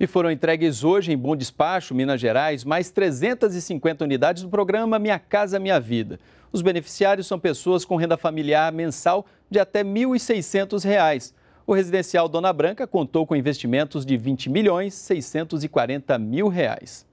E foram entregues hoje em Bom Despacho, Minas Gerais, mais 350 unidades do programa Minha Casa Minha Vida. Os beneficiários são pessoas com renda familiar mensal de até R$ 1.600. O residencial Dona Branca contou com investimentos de R$ 20 milhões 640 mil reais.